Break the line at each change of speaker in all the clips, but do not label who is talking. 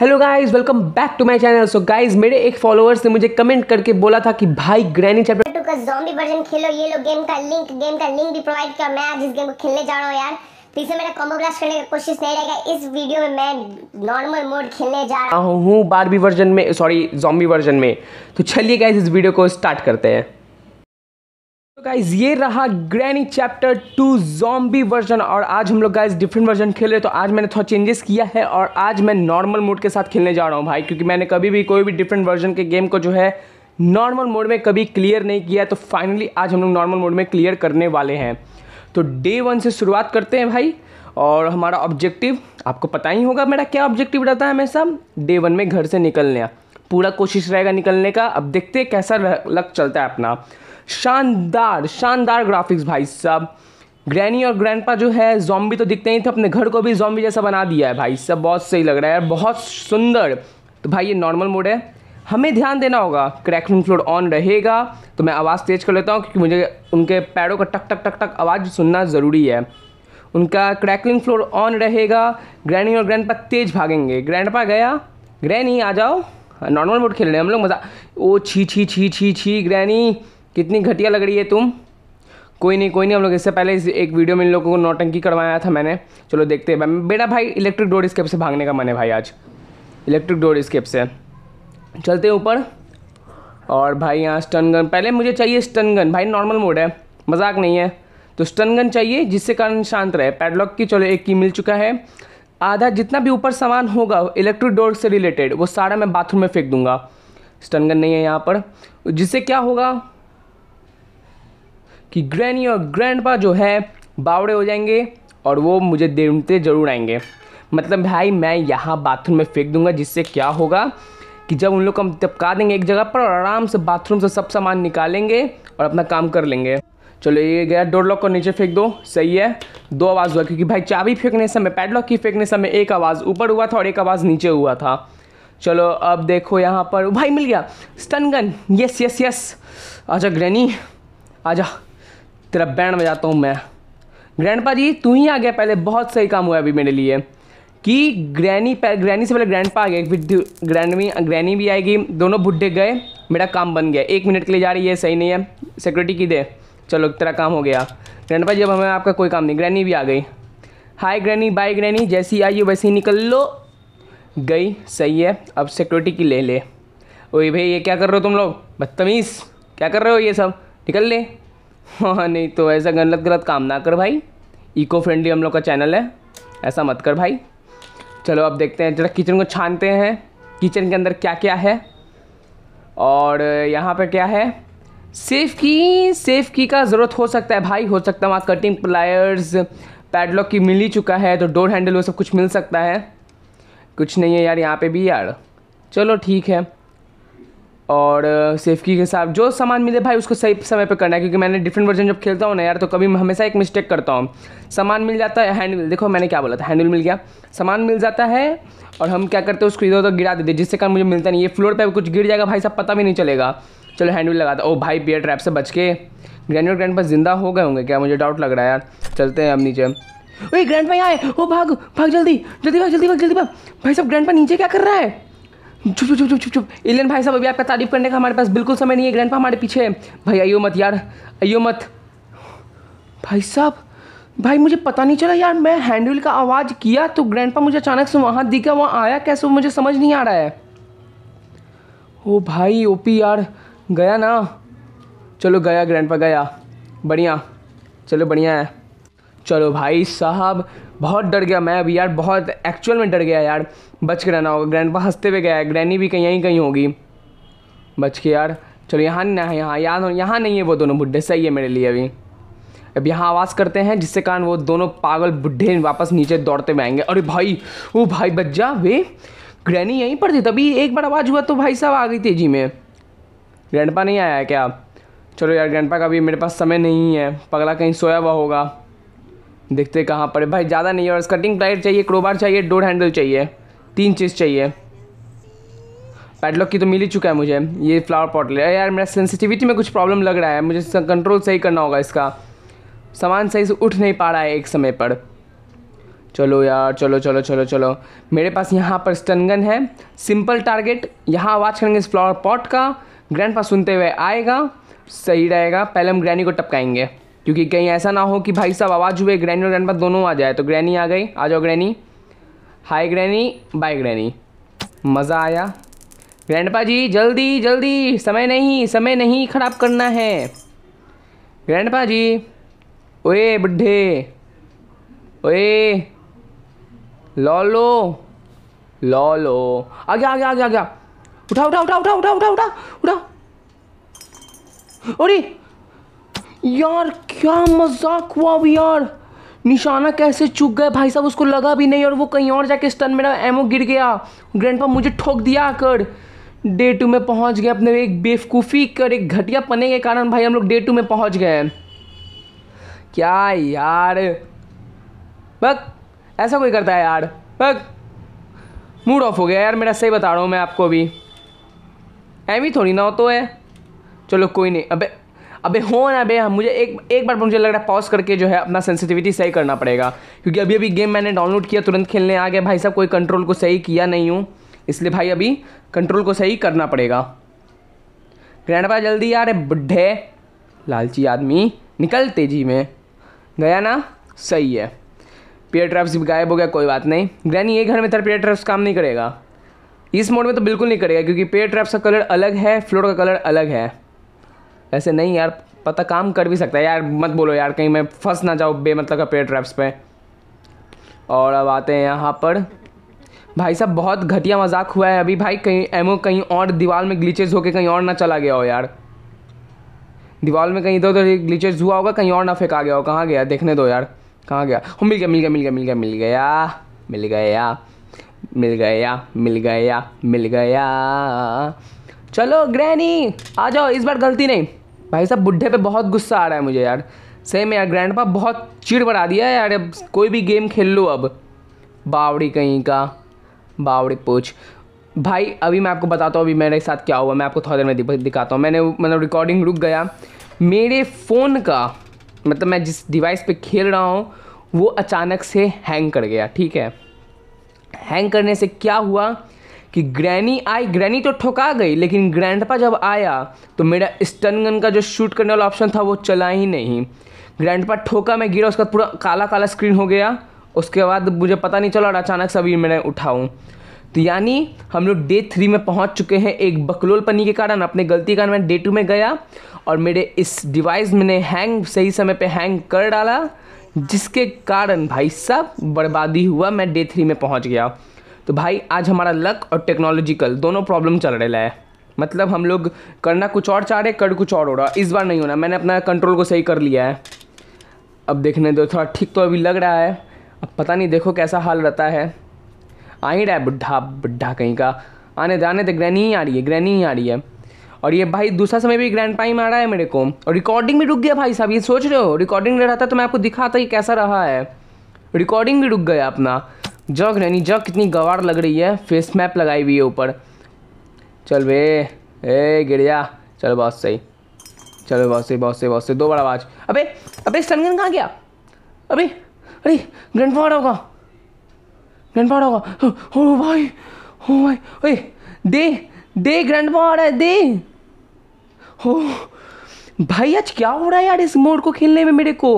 hello guys welcome back to my channel so guys मेरे एक followers ने मुझे कमेंट करके बोला था कि भाई ग्रैनी चैप्टर टू का जॉम्बी वर्जन खेलो ये लो गेम का लिंक गेम का लिंक भी प्रोवाइड किया मैं आज इस गेम को खेलने जा रहा हूँ यार तो मेरा कॉम्बो ब्लास्ट करने की कोशिश नहीं रहेगा इस वीडियो में मैं नॉर्मल मोड खेलने जा रहा हूँ बारबी वर्जन में सॉरी जॉम्बी वर्जन में तो चलिए गाइज इस वीडियो को स्टार्ट करते हैं तो गाइज ये रहा Granny chapter two zombie version और आज हम लोग गाइज डिफरेंट वर्जन खेल रहे तो आज मैंने थोड़ा चेंजेस किया है और आज मैं नॉर्मल मोड के साथ खेलने जा रहा हूँ भाई क्योंकि मैंने कभी भी कोई भी डिफरेंट वर्जन के गेम को जो है नॉर्मल मोड में कभी क्लियर नहीं किया तो फाइनली आज हम लोग नॉर्मल मोड में क्लियर करने वाले हैं तो डे वन से शुरुआत करते हैं भाई और हमारा ऑब्जेक्टिव आपको पता ही होगा मेरा क्या ऑब्जेक्टिव रहता है हमेशा डे वन में घर से निकलने पूरा कोशिश रहेगा निकलने का अब देखते हैं कैसा लग चलता है अपना शानदार शानदार ग्राफिक्स भाई साहब ग्रैनी और ग्रैंडपा जो है जॉम्बी तो दिखते ही थे अपने घर को भी जॉम्बी जैसा बना दिया है भाई सब बहुत सही लग रहा है बहुत सुंदर तो भाई ये नॉर्मल मोड है हमें ध्यान देना होगा क्रैकिंग फ्लोर ऑन रहेगा तो मैं आवाज़ तेज कर लेता हूँ क्योंकि मुझे उनके पैरों का टक टक टक टक आवाज़ सुनना ज़रूरी है उनका क्रैकलिंग फ्लोर ऑन रहेगा ग्रैनी और ग्रैंडपा तेज भागेंगे ग्रैंड गया ग्रैनी आ जाओ नॉर्मल मोड खेल रहे हैं हम लोग मज़ा ओ छी छी छी छी छी ग्रैनी कितनी घटिया लग रही है तुम कोई नहीं कोई नहीं हम लोग इससे पहले इस एक वीडियो में इन लोगों को नौटंकी करवाया था मैंने चलो देखते हैं बेटा भाई इलेक्ट्रिक डोर स्केप से भागने का मन है भाई आज इलेक्ट्रिक डोर स्केप से चलते हैं ऊपर और भाई यहाँ स्टन गन पहले मुझे चाहिए स्टन गन भाई नॉर्मल मोड है मजाक नहीं है तो स्टन गन चाहिए जिससे कारण शांत रहे पैडलॉक की चलो एक की मिल चुका है आधा जितना भी ऊपर सामान होगा इलेक्ट्रिक डोर से रिलेटेड वो सारा मैं बाथरूम में फेंक दूंगा स्टन गन नहीं है यहाँ पर जिससे क्या होगा कि ग्रैनी और ग्रैंडपा जो है बावड़े हो जाएंगे और वो मुझे देते ज़रूर आएंगे मतलब भाई मैं यहाँ बाथरूम में फेंक दूंगा जिससे क्या होगा कि जब उन लोग को हम टपका देंगे एक जगह पर और आराम से बाथरूम से सब सामान निकालेंगे और अपना काम कर लेंगे चलो ये गया डोर लॉक को नीचे फेंक दो सही है दो आवाज़ हुआ क्योंकि भाई चाबी फेंकने समय पैडलॉक की फेंकने समय एक आवाज़ ऊपर हुआ था और एक आवाज़ नीचे हुआ था चलो अब देखो यहाँ पर भाई मिल गया stun gun yes yes yes आजा ग्रैनी आजा तेरा बैंड बजाता तो हूँ मैं ग्रैंड जी तू ही आ गया पहले बहुत सही काम हुआ अभी मेरे लिए कि ग्रैनी ग्रैनी से पहले पा आ गया फिर ग्रैंडमी ग्रैनी भी आएगी दोनों बुढ़े गए मेरा काम बन गया एक मिनट के लिए जा रही है सही नहीं है सिक्योरिटी की दे चलो तेरा काम हो गया ग्रैंड जी अब हमें आपका कोई काम नहीं ग्रैनी भी आ गई हाय ग्रैनी बाय ग्रैनी जैसी आई हो वैसी निकल लो गई सही है अब सिक्योरिटी की ले ले ओए भाई ये क्या कर रहे हो तुम लोग बदतमीज़ क्या कर रहे हो ये सब निकल ले हाँ नहीं तो ऐसा गलत गलत काम ना कर भाई इको फ्रेंडली हम लोग का चैनल है ऐसा मत कर भाई चलो अब देखते हैं जरा किचन को छानते हैं किचन के अंदर क्या क्या है और यहाँ पर क्या है सेफ की सेफ की का ज़रूरत हो सकता है भाई हो सकता है वहाँ कटिंग प्लायर्स पैडलॉक की मिल ही चुका है तो डोर हैंडल वो सब कुछ मिल सकता है कुछ नहीं है यार यहाँ पे भी यार चलो ठीक है और सेफ्टी के साथ जो सामान मिले भाई उसको सही समय पे करना है क्योंकि मैंने डिफरेंट वर्जन जब खेलता हूँ ना यार तो कभी हमेशा एक मिस्टेक करता हूँ सामान मिल जाता है हैंडविल देखो मैंने क्या बोला था हैंडल मिल गया सामान मिल जाता है और हम क्या करते हैं उसको इधर उधर गिरा देते जिससे कारण मुझे मिलता नहीं ये फ्लोर पर कुछ गिर जाएगा भाई साहब पता भी नहीं चलेगा चलो हैंडविल लगाता ओ भाई पेयर ट्रैप से बच के ग्रैंड ग्रैंड पर जिंदा हो गए होंगे क्या मुझे डाउट लग रहा है यार चलते हैं अब नीचे ओए ग्रैंड यहाँ आए ओ भाग भाग जल्दी जल्दी भाग जल्दी भाग जल्दी भाग भाई साहब ग्रैंड पर नीचे क्या कर रहा है चुप चुप चुप चुप चुप एलियन भाई साहब अभी आपका तारीफ करने का हमारे पास बिल्कुल समय नहीं है ग्रैंड हमारे पीछे भाई आइयो मत यार आइयो मत भाई साहब भाई मुझे पता नहीं चला यार मैं हैंडविल का आवाज़ किया तो पा मुझे अचानक से वहाँ दिखा वहाँ आया कैसे वो मुझे समझ नहीं आ रहा है ओ भाई पी यार गया ना चलो गया ग्रैंड गया बढ़िया चलो बढ़िया है चलो भाई साहब बहुत डर गया मैं अभी यार बहुत एक्चुअल में डर गया यार बच के रहना होगा ग्रैंड हंसते हुए गया ग्रैनी भी कहीं कहीं होगी बच के यार चलो यहाँ ना है यहाँ याद यहाँ नहीं है वो दोनों बुढ़े सही है मेरे लिए अभी अब यहाँ आवाज़ करते हैं जिससे कारण वो दोनों पागल बुढ़े वापस नीचे दौड़ते हुए आएंगे अरे भाई वो भाई बच जा वे ग्रैनी यहीं पर थी तभी एक बार आवाज़ हुआ तो भाई साहब आ गई तेजी में ग्रैंडपा नहीं आया क्या चलो यार ग्रैंडपा का अभी मेरे पास समय नहीं है पगला कहीं सोया हुआ होगा देखते कहाँ पर भाई ज़्यादा नहीं और कटिंग प्लाइट चाहिए क्रोबार चाहिए डोर हैंडल चाहिए तीन चीज़ चाहिए पैडलॉक की तो मिल ही चुका है मुझे ये फ्लावर पॉट ले यार मेरा सेंसिटिविटी में कुछ प्रॉब्लम लग रहा है मुझे कंट्रोल सही करना होगा इसका सामान सही से उठ नहीं पा रहा है एक समय पर चलो यार चलो चलो चलो चलो मेरे पास यहाँ पर स्टनगन है सिंपल टारगेट यहाँ आवाज़ करेंगे इस फ्लावर पॉट का ग्रैंड सुनते हुए आएगा सही रहेगा पहले हम ग्रैनी को टपकाएंगे क्योंकि कहीं ऐसा ना हो कि भाई साहब आवाज़ हुए ग्रैनी और ग्रैंड दोनों आ जाए तो ग्रैनी आ गई आ जाओ Granny hi Granny bye Granny मज़ा आया ग्रैंड जी जल्दी जल्दी समय नहीं समय नहीं ख़राब करना है ग्रैंड जी ओए बुढ़े ओए लो लो आ गया आ गया आ गया आ गया उठा उठा उठा उठा उठा उठा उठा उठा उ यार क्या मजाक हुआ अभी यार निशाना कैसे चुक गए भाई साहब उसको लगा भी नहीं और वो कहीं और जाके स्टन मेरा एमओ गिर गया ग्रैंडपा मुझे ठोक दिया आकर डे टू में पहुंच गए अपने एक बेवकूफ़ी कर एक घटिया पने के कारण भाई हम लोग डे टू में पहुंच गए क्या यार बक ऐसा कोई करता है यार बक मूड ऑफ हो गया यार मेरा सही बता रहा हूँ मैं आपको अभी एम ही थोड़ी ना हो तो है चलो कोई नहीं अबे अबे हो ना बे हाँ, मुझे एक एक बार मुझे लग रहा है पॉज करके जो है अपना सेंसिटिविटी सही करना पड़ेगा क्योंकि अभी अभी गेम मैंने डाउनलोड किया तुरंत खेलने आ गया भाई साहब कोई कंट्रोल को सही किया नहीं हूँ इसलिए भाई अभी कंट्रोल को सही करना पड़ेगा भाई जल्दी यार बुढ़े लालची आदमी निकल तेजी में गया ना सही है पेयर ट्रैप्स गायब हो गया कोई बात नहीं ग्रैनी ये घर में तेरा पेयर ट्रैप्स काम नहीं करेगा इस मोड में तो बिल्कुल नहीं करेगा क्योंकि पेयर ट्रैप्स का कलर अलग है फ्लोर का कलर अलग है ऐसे नहीं यार पता काम कर भी सकता है यार मत बोलो यार कहीं मैं फंस ना जाऊँ बेमतलब का पेड़ ट्रैप्स पे और अब आते हैं यहाँ पर भाई साहब बहुत घटिया मजाक हुआ है अभी भाई कहीं एमओ कहीं और दीवार में ग्लीचेज होके कहीं और ना चला गया हो यार दीवार में कहीं इधर उधर ग्लीचेज हुआ होगा कहीं और ना फेंका गया हो कहाँ गया देखने दो यार कहाँ गया हो मिल गया मिल गया मिल गया मिल गया मिल गया मिल गया मिल गया मिल गया मिल गया चलो ग्रैनी आ जाओ इस बार गलती नहीं भाई साहब बुढ़े पे बहुत गुस्सा आ रहा है मुझे यार सही यार ग्रैंड पा बहुत चिड़ बढ़ा दिया यार अब कोई भी गेम खेल लो अब बावड़ी कहीं का बावड़ी पूछ भाई अभी मैं आपको बताता हूँ अभी मेरे साथ क्या हुआ मैं आपको थोड़ी देर में दिखाता हूँ मैंने मतलब रिकॉर्डिंग रुक गया मेरे फ़ोन का मतलब मैं जिस डिवाइस पे खेल रहा हूँ वो अचानक से हैंग कर गया ठीक है हैंग करने से क्या हुआ कि ग्रैनी आई ग्रैनी तो ठोका गई लेकिन ग्रैंडपा जब आया तो मेरा स्टन गन का जो शूट करने वाला ऑप्शन था वो चला ही नहीं ग्रैंडपा ठोका मैं गिरा उसका पूरा काला काला स्क्रीन हो गया उसके बाद मुझे पता नहीं चला और अचानक से अभी मैंने उठाऊँ तो यानी हम लोग डे थ्री में पहुंच चुके हैं एक बकलोल पनी के कारण अपने गलती के कारण मैं डे टू में गया और मेरे इस डिवाइस मैंने हैंग सही समय पे हैंग कर डाला जिसके कारण भाई साहब बर्बादी हुआ मैं डे थ्री में पहुंच गया तो भाई आज हमारा लक और टेक्नोलॉजिकल दोनों प्रॉब्लम चल रहा है मतलब हम लोग करना कुछ और चाह रहे कर कुछ और हो रहा इस बार नहीं होना मैंने अपना कंट्रोल को सही कर लिया है अब देखने दो थोड़ा ठीक तो अभी लग रहा है अब पता नहीं देखो कैसा हाल रहता है आ ही रहा है बुढ़ा बुढ़ा कहीं का आने जाने तो ग्रैनी ही आ रही है ग्रैनी ही आ रही है और ये भाई दूसरा समय भी ग्रैंड पाइम आ रहा है मेरे को और रिकॉर्डिंग भी रुक गया भाई साहब ये सोच रहे हो रिकॉर्डिंग रहता रहा था तो मैं आपको दिखाता ही कैसा रहा है रिकॉर्डिंग भी रुक गया अपना जग रहनी जग कितनी गवार लग रही है फेस मैप लगाई हुई है ऊपर चल बे ए गिर जा चलो बहुत सही चलो बहुत सही बहुत सही बहुत सही दो बार आवाज अबे अबे सनगन कहाँ गया अबे अरे ग्रैंड पावर होगा ग्रैंड पावर होगा ओ भाई ओ भाई ओए दे दे ग्रैंड पावर है दे हो भाई आज क्या हो रहा है यार इस मोड को खेलने में मेरे को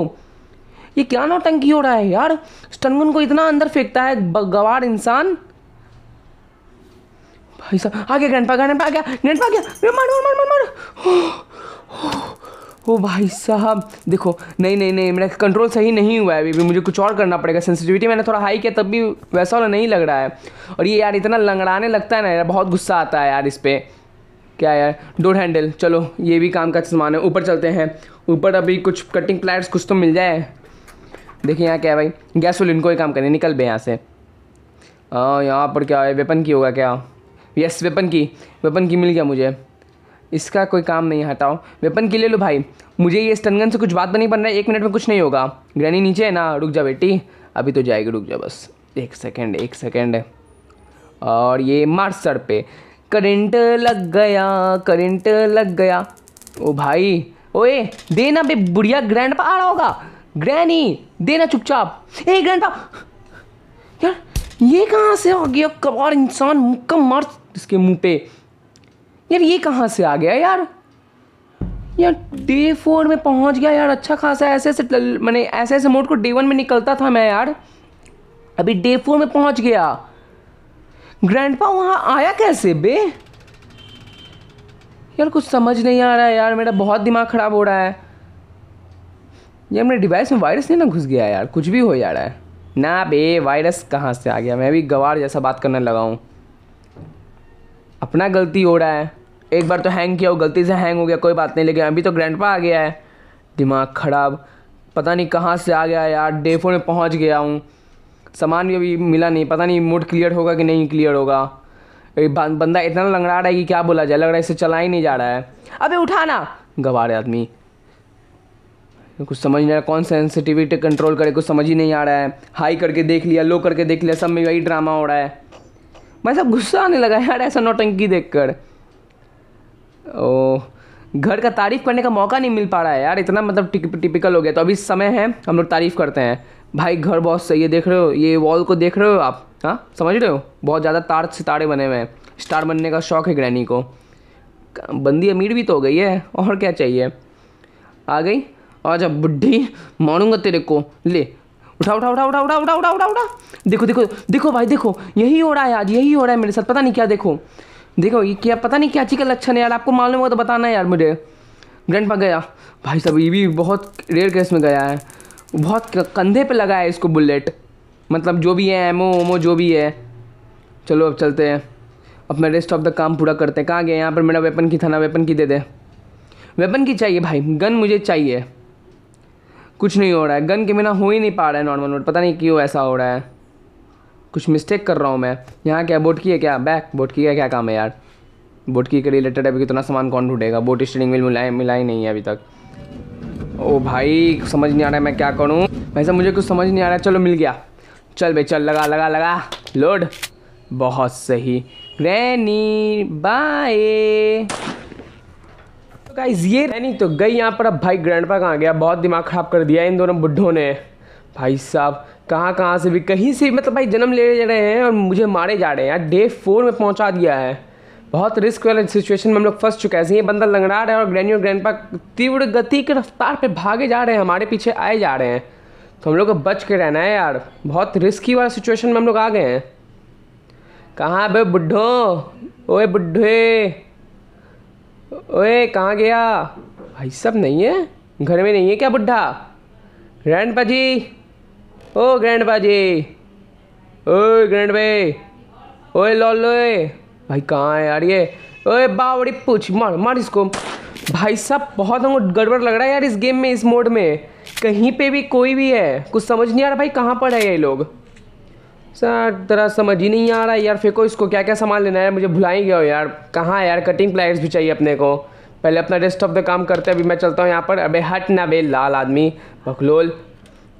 ये क्या नौटंकी हो रहा है यार स्टनगुन को इतना अंदर फेंकता है गवार इंसान भाई साहब आ गया ग्रैंडपा ग्रैंडपा आ गया ग्रैंडपा आ गया मार मार मार मार ओ भाई साहब देखो नहीं नहीं नहीं मेरा कंट्रोल सही नहीं हुआ है अभी भी मुझे कुछ और करना पड़ेगा सेंसिटिविटी मैंने थोड़ा हाई किया तब भी वैसा वाला नहीं लग रहा है और ये यार इतना लंगड़ाने लगता है ना यार बहुत गुस्सा आता है यार इस पर क्या यार डोर हैंडल चलो ये भी काम का सामान है ऊपर चलते हैं ऊपर अभी कुछ कटिंग प्लाट्स कुछ तो मिल जाए देखिए यहाँ क्या है भाई गैसोलिन को ही काम करें निकल बे यहाँ से यहाँ पर क्या है वेपन की होगा क्या यस वेपन की वेपन की मिल गया मुझे इसका कोई काम नहीं हटाओ वेपन की ले लो भाई मुझे ये स्टनगन से कुछ बात नहीं बन रहा है एक मिनट में कुछ नहीं होगा ग्रैनी नीचे है ना रुक जा बेटी अभी तो जाएगी रुक जा बस एक सेकेंड एक सेकेंड और ये मार सर पे करंट लग गया करंट लग गया ओ भाई ओए देना बे बुढ़िया ग्रैंड पा आ रहा होगा ग्रैनी देना चुपचाप ए ग्रैंड यार ये कहाँ से आ गया कबार इंसान मुक्का मार इसके मुंह पे यार ये कहाँ से आ गया यार यार डे फोर में पहुंच गया यार अच्छा खासा ऐसे ऐसे मैंने ऐसे ऐसे मोड को डे वन में निकलता था मैं यार अभी डे फोर में पहुंच गया ग्रैंडपा वहाँ आया कैसे बे यार कुछ समझ नहीं आ रहा है यार मेरा बहुत दिमाग ख़राब हो रहा है ये मेरे डिवाइस में वायरस नहीं ना घुस गया यार कुछ भी हो जा रहा है ना बे वायरस कहाँ से आ गया मैं भी गवार जैसा बात करने लगा हूँ अपना गलती हो रहा है एक बार तो हैंग किया हो गलती से हैंग हो गया कोई बात नहीं लेकिन अभी तो ग्रैंड आ गया है दिमाग ख़राब पता नहीं कहाँ से आ गया यार डेफो में पहुँच गया हूँ सामान भी अभी मिला नहीं पता नहीं मूड क्लियर होगा कि नहीं क्लियर होगा बंदा इतना लंगड़ा रहा है कि क्या बोला जाए लग रहा है इसे चला ही नहीं जा रहा है अबे उठाना गवार आदमी कुछ समझ नहीं आ रहा कौन सेंसिटिविटी कंट्रोल करे कुछ समझ ही नहीं आ रहा है हाई करके देख लिया लो करके देख लिया सब में वही ड्रामा हो रहा है भाई साहब गुस्सा आने लगा यार ऐसा नौटंकी देख कर ओ घर का तारीफ़ करने का मौका नहीं मिल पा रहा है यार इतना मतलब टिप, टिपिकल हो गया तो अभी समय है हम लोग तारीफ़ करते हैं भाई घर बहुत सही है देख रहे हो ये वॉल को देख रहे हो आप हाँ समझ रहे हो बहुत ज़्यादा तार सितारे बने हुए हैं स्टार बनने का शौक है ग्रैनी को बंदी अमीर भी तो हो गई है और क्या चाहिए आ गई आजा बुढ़ी मारूंगा तेरे को ले उठा उठा उठा उठा उठा उठा उठा उठा उठा देखो देखो देखो भाई देखो यही हो रहा है आज यही हो रहा है मेरे साथ पता नहीं क्या देखो देखो ये क्या पता नहीं क्या चीज का लक्षण है यार आपको मालूम होगा तो बताना है यार मुझे ग्रैंड पा गया भाई साहब ये भी बहुत रेयर केस में गया है बहुत कंधे पे लगा है इसको बुलेट मतलब जो भी है एमओ ओमो जो भी है चलो अब चलते हैं अपना रेस्ट ऑफ द काम पूरा करते हैं कहाँ गए यहाँ पर मेरा वेपन की था ना वेपन की दे दे वेपन की चाहिए भाई गन मुझे चाहिए कुछ नहीं हो रहा है गन के बिना हो ही नहीं पा रहा है नॉर्मल मोड पता नहीं क्यों ऐसा हो रहा है कुछ मिस्टेक कर रहा हूँ मैं यहाँ क्या बोट की है क्या बैक बोट की है क्या काम है यार बोट की के रिलेटेड अभी कितना सामान कौन ढूंढेगा बोट स्टेरिंग व्हील मिला मिला ही नहीं है अभी तक ओ भाई समझ नहीं आ रहा है मैं क्या करूँ भाई साहब मुझे कुछ समझ नहीं आ रहा है चलो मिल गया चल भाई चल लगा लगा लगा लोड बहुत सही रैनी बाय गाइज ये नहीं तो गई यहाँ पर अब भाई ग्रैंड पा कहाँ गया बहुत दिमाग खराब कर दिया इन दोनों बुढ़ों ने भाई साहब कहाँ कहाँ से भी कहीं से भी मतलब भाई जन्म ले जा रहे हैं और मुझे मारे जा रहे हैं यार डे फोर में पहुँचा दिया है बहुत रिस्क वाले सिचुएशन में हम लोग फंस चुके हैं ये बंदा लंगड़ा रहा है और ग्रैनी और ग्रैंडपा तीव्र गति की रफ्तार पर भागे जा रहे हैं हमारे पीछे आए जा रहे हैं तो हम लोग को बच के रहना है यार बहुत रिस्की वाला सिचुएशन में हम लोग आ गए हैं कहाँ बे बुढ़ो ओए बुढ़े ओए कहाँ गया भाई सब नहीं है घर में नहीं है क्या बुढ़ा ग्रैंड पाजी ओ ग्रैंड पाजी ओ ग्रैंड भाई ओए लॉल भाई कहाँ है यार ये ओए बावड़ी पूछ मार मार इसको भाई साहब बहुत हम गड़बड़ लग रहा है यार इस गेम में इस मोड में कहीं पे भी कोई भी है कुछ समझ नहीं आ रहा भाई कहाँ पर है ये लोग सर तरह समझ ही नहीं आ रहा यार फेको इसको क्या क्या सामान लेना है मुझे भुला ही गया हो यार कहाँ यार कटिंग प्लायर्स भी चाहिए अपने को पहले अपना रेस्ट ऑफ द काम करते हैं अभी मैं चलता हूँ यहाँ पर अबे हट ना बे लाल आदमी बखलोल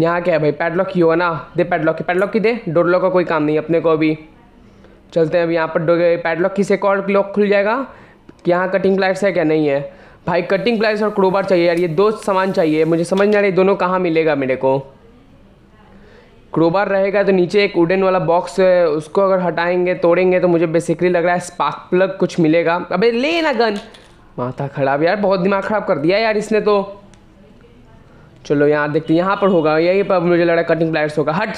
यहाँ क्या है भाई पैडलॉक ही हो ना दे पैडलॉक की पैडलॉक की दे डोरलॉक का कोई काम नहीं अपने को अभी चलते हैं अभी यहाँ पर पैडलॉक की से एक और लॉक खुल जाएगा यहाँ कटिंग प्लायर्स है क्या नहीं है भाई कटिंग प्लायर्स और क्रोबार चाहिए यार ये दो सामान चाहिए मुझे समझ नहीं आ रही दोनों कहाँ मिलेगा मेरे को क्रोबार रहेगा तो नीचे एक वुडन वाला बॉक्स है उसको अगर हटाएंगे तोड़ेंगे तो मुझे बेसिकली लग रहा है स्पार्क प्लग कुछ मिलेगा अबे ले ना गन माथा खराब यार बहुत दिमाग ख़राब कर दिया यार इसने तो चलो यहाँ देखते यहाँ पर होगा यही पर मुझे लग रहा है कटिंग प्लायर्स होगा हट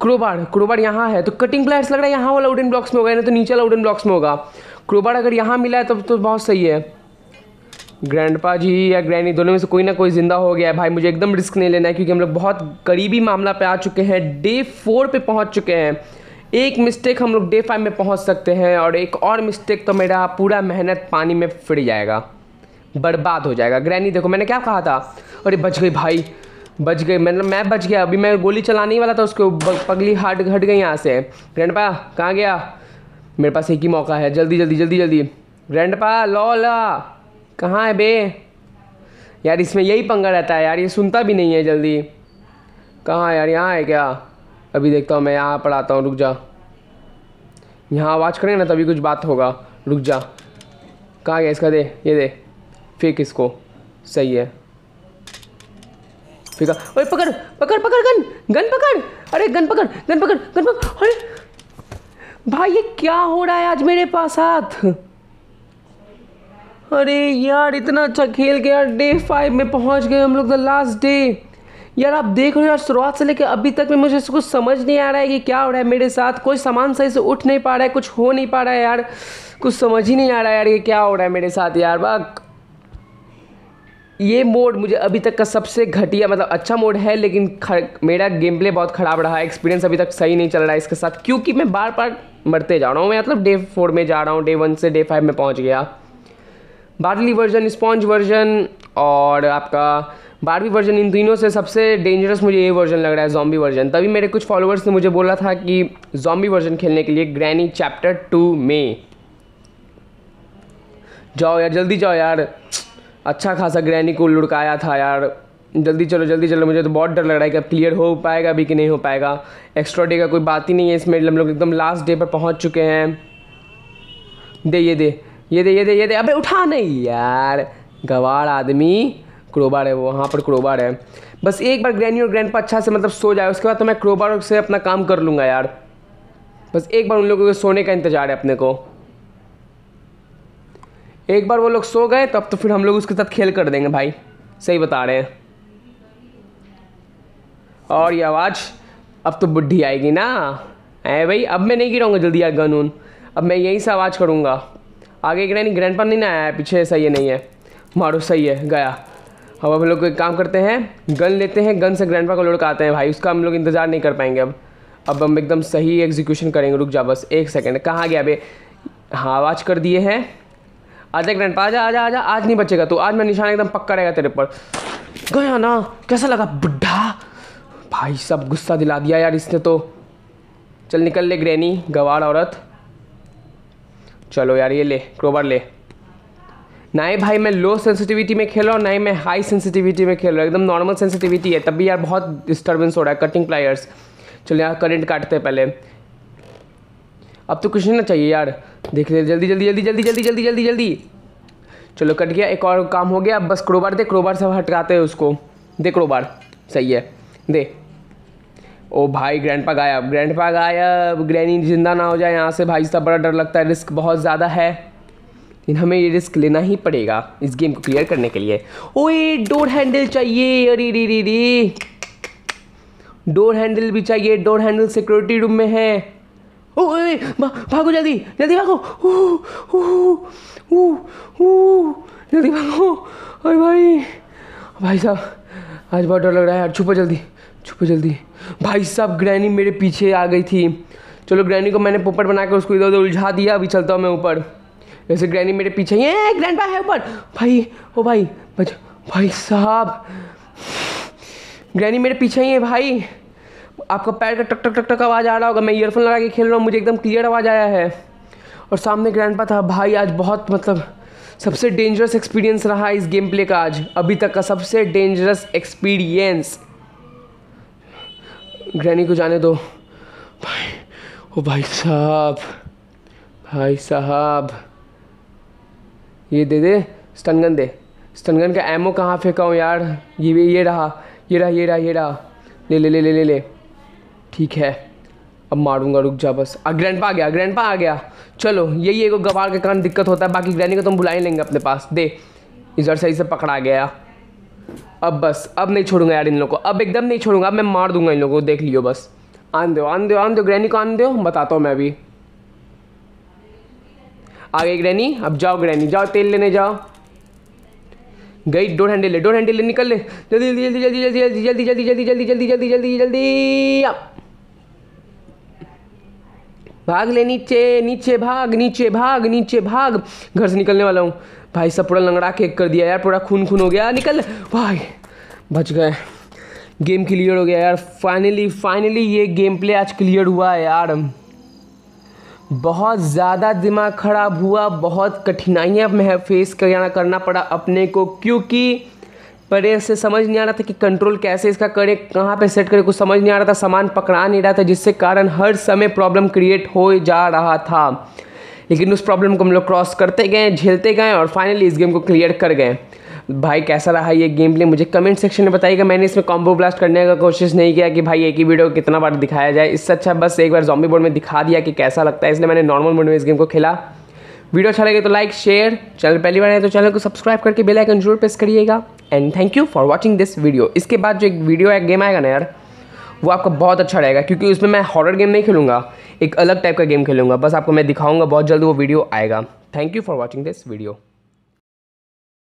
क्रोबार क्रोबार यहाँ है तो कटिंग प्लायर्स लग रहा है यहाँ वाला वुडन ब्लॉक्स में होगा नहीं तो नीचे वाला वुडन ब्लॉक्स में होगा क्रोबार अगर यहाँ मिला है तब तो बहुत सही है ग्रैंडपा जी या ग्रैनी दोनों में से कोई ना कोई ज़िंदा हो गया है भाई मुझे एकदम रिस्क नहीं लेना है क्योंकि हम लोग बहुत करीबी मामला पे आ चुके हैं डे फोर पे पहुंच चुके हैं एक मिस्टेक हम लोग डे फाइव में पहुंच सकते हैं और एक और मिस्टेक तो मेरा पूरा मेहनत पानी में फिर जाएगा बर्बाद हो जाएगा ग्रैनी देखो मैंने क्या कहा था अरे बच गई भाई बच गई मतलब मैं बच गया अभी मैं गोली चलाने ही वाला था उसको पगली हट हट गई यहाँ से पा कहाँ गया मेरे पास एक ही मौका है जल्दी जल्दी जल्दी जल्दी ग्रैंडपा ला कहाँ है बे यार इसमें यही पंगा रहता है यार ये सुनता भी नहीं है जल्दी कहाँ यार यहाँ है क्या अभी देखता हूँ मैं यहाँ पर आता हूँ रुक जा यहाँ आवाज़ करें ना तभी कुछ बात होगा रुक जा कहाँ गया इसका दे ये दे फेंक इसको सही है फेंका अरे पकड़ पकड़ पकड़ गन गन पकड़ अरे गन पकड़ गन पकड़ गन पकड़ अरे भाई ये क्या हो रहा है आज मेरे पास साथ अरे यार इतना अच्छा खेल के यार डे फाइव में पहुंच गए हम लोग द लास्ट डे यार आप देख रहे हो यार शुरुआत से लेकर अभी तक में मुझे कुछ समझ नहीं आ रहा है कि क्या हो रहा है मेरे साथ कोई सामान सही से उठ नहीं पा रहा है कुछ हो नहीं पा रहा है यार कुछ समझ ही नहीं आ रहा है यार ये क्या हो रहा है मेरे साथ यार बाग ये मोड मुझे अभी तक का सबसे घटिया मतलब अच्छा मोड है लेकिन मेरा गेम प्ले बहुत ख़राब रहा है एक्सपीरियंस अभी तक सही नहीं चल रहा है इसके साथ क्योंकि मैं बार बार मरते जा रहा हूँ मैं मतलब डे फोर में जा रहा हूँ डे वन से डे फाइव में पहुँच गया बारहवीं वर्जन स्पॉन्ज वर्जन और आपका बारहवीं वर्जन इन तीनों से सबसे डेंजरस मुझे ये वर्जन लग रहा है जॉम्बी वर्जन तभी मेरे कुछ फॉलोअर्स ने मुझे बोला था कि जॉम्बी वर्जन खेलने के लिए ग्रैनी चैप्टर टू में जाओ यार जल्दी जाओ यार अच्छा खासा ग्रैनी को लुड़काया था यार जल्दी चलो जल्दी चलो मुझे तो बहुत डर लग रहा है कि अब क्लियर हो पाएगा भी कि नहीं हो पाएगा एक्स्ट्रा डे का कोई बात ही नहीं है इसमें हम लोग एकदम लास्ट डे पर पहुंच चुके हैं दे ये दे ये दे ये दे ये दे अबे उठा नहीं यार गवार आदमी क्रोबार है वो वहाँ पर क्रोबार है बस एक बार ग्रैनी और ग्रैंड अच्छा से मतलब सो जाए उसके बाद तो मैं क्रोबार से अपना काम कर लूँगा यार बस एक बार उन लोगों के सोने का इंतज़ार है अपने को एक बार वो लोग सो गए तो अब तो फिर हम लोग उसके साथ खेल कर देंगे भाई सही बता रहे हैं और ये आवाज़ अब तो बुढ़ी आएगी ना ऐ भाई अब मैं नहीं गिराऊंगा जल्दी यार गनून अब मैं यहीं से आवाज़ करूँगा आगे एक नहीं ग्रैंड नहीं ना आया है पीछे सही है नहीं है मारो सही है गया अब हम लोग एक काम करते हैं गन लेते हैं गन से ग्रैंड को लौट आते हैं भाई उसका हम लोग इंतज़ार नहीं कर पाएंगे अब अब हम एकदम सही एग्जीक्यूशन करेंगे रुक जा बस एक सेकेंड कहाँ गया अभी हाँ आवाज कर दिए हैं आजा ग्रैंड पा आजा आजा आजा आज नहीं बचेगा तो आज मैं निशान एकदम पक्का रहेगा तेरे पर गया ना कैसा लगा बुढ़ा भाई सब गुस्सा दिला दिया यार इसने तो चल निकल ले ग्रैनी गवार औरत चलो यार ये ले क्रोबर ले ना ही भाई मैं लो सेंसिटिविटी में खेल रहा हूँ ना ही मैं हाई सेंसिटिविटी में खेल रहा हूँ एकदम नॉर्मल सेंसिटिविटी है तब भी यार बहुत डिस्टर्बेंस हो रहा है कटिंग प्लायर्स चलो यार करंट काटते हैं पहले अब तो कुछ नहीं ना चाहिए यार देख ले जल्दी जल्दी जल्दी जल्दी जल्दी जल्दी जल्दी जल्दी चलो कट गया एक और काम हो गया अब बस क्रोबार दे क्रोबार से हटकाते हैं उसको दे क्रोबार सही है दे ओ भाई ग्रैंडपा गायब ग्रैंडपा गायब ग्रैनी जिंदा ना हो जाए यहाँ से भाई साहब बड़ा डर लगता है रिस्क बहुत ज़्यादा है लेकिन हमें ये रिस्क लेना ही पड़ेगा इस गेम को क्लियर करने के लिए ओए डोर हैंडल चाहिए अरे रे रे रे डोर हैंडल भी चाहिए डोर हैंडल सिक्योरिटी रूम में है ओए भागो जल्दी जल्दी भागो जल्दी भागो अरे भाई भाई साहब आज बहुत डर लग रहा है यार छुपो जल्दी छुपो जल्दी भाई साहब ग्रैनी मेरे पीछे आ गई थी चलो ग्रैनी को मैंने पोपट बनाकर उसको इधर उधर उलझा दिया अभी चलता हूँ मैं ऊपर जैसे ग्रैनी मेरे पीछे ही है ग्रैंड है ऊपर भाई ओ भाई बच भाई साहब ग्रैनी मेरे पीछे ही है भाई आपका पैर का टक टक टक टक आवाज़ आ रहा होगा मैं ईयरफोन लगा के खेल रहा हूँ मुझे एकदम क्लियर आवाज़ आया है और सामने ग्रैंड था भाई आज बहुत मतलब सबसे डेंजरस एक्सपीरियंस रहा इस गेम प्ले का आज अभी तक का सबसे डेंजरस एक्सपीरियंस ग्रैनी को जाने दो भाई ओ भाई साहब भाई साहब ये दे दे स्टनगन दे स्टनगन का एमओ कहाँ फेंका हूँ यार ये भी ये रहा ये रहा ये रहा ये रहा ले ले ले ले ले ले ठीक है अब मारूंगा रुक जा बस अब ग्रैंड पा आ गया ग्रैंड पा आ गया चलो यही एक गवार के कारण दिक्कत होता है बाकी ग्रैनी को तुम तो बुला ही लेंगे अपने पास दे इधर सही से पकड़ा गया अब बस अब नहीं छोड़ूंगा यार इन लोगों को अब एकदम नहीं छोड़ूंगा अब मैं मार दूंगा इन लोगों को देख लियो बस आन दो आन दो आन दो ग्रैनी को आन दो बताता हूँ मैं अभी आ गई ग्रैनी अब जाओ ग्रैनी जाओ तेल लेने जाओ गई डोर हैंडल ले डोर हैंडल ले निकल ले जल्दी जल्दी जल्दी जल्दी जल्दी जल्दी जल्दी जल्दी जल्दी जल्दी जल्दी जल्दी जल्दी जल्दी भाग ले नीचे नीचे भाग नीचे भाग नीचे भाग घर से निकलने वाला हूँ भाई सब पूरा लंगड़ा केक कर दिया यार पूरा खून खून हो गया निकल भाई बच गए गेम क्लियर हो गया यार फाइनली फाइनली ये गेम प्ले आज क्लियर हुआ है यार बहुत ज़्यादा दिमाग ख़राब हुआ बहुत कठिनाइयाँ मैं फेस करना करना पड़ा अपने को क्योंकि परे से समझ नहीं आ रहा था कि कंट्रोल कैसे इसका करें कहाँ पे सेट करें कुछ समझ नहीं आ रहा था सामान पकड़ा नहीं रहा था जिससे कारण हर समय प्रॉब्लम क्रिएट हो जा रहा था लेकिन उस प्रॉब्लम को हम लोग क्रॉस करते गए झेलते गए और फाइनली इस गेम को क्लियर कर गए भाई कैसा रहा ये गेम प्ले मुझे कमेंट सेक्शन में बताइएगा मैंने इसमें कॉम्बो ब्लास्ट करने का कोशिश नहीं किया कि भाई एक ही वीडियो को कितना बार दिखाया जाए इससे अच्छा बस एक बार जॉम्बी बोर्ड में दिखा दिया कि कैसा लगता है इसलिए मैंने नॉर्मल मोड में इस गेम को खेला वीडियो अच्छा लगे तो लाइक शेयर चैनल पहली बार है तो चैनल को सब्सक्राइब करके बेल आइकन जरूर प्रेस करिएगा and thank you for watching this video इसके बाद जो एक वीडियो एक गेम आएगा ना यार वो आपका बहुत अच्छा रहेगा क्योंकि उसमें मैं हॉरर गेम नहीं खेलूँगा एक अलग टाइप का गेम खेलूंगा बस आपको मैं दिखाऊंगा बहुत जल्द वो वीडियो आएगा thank you for watching this video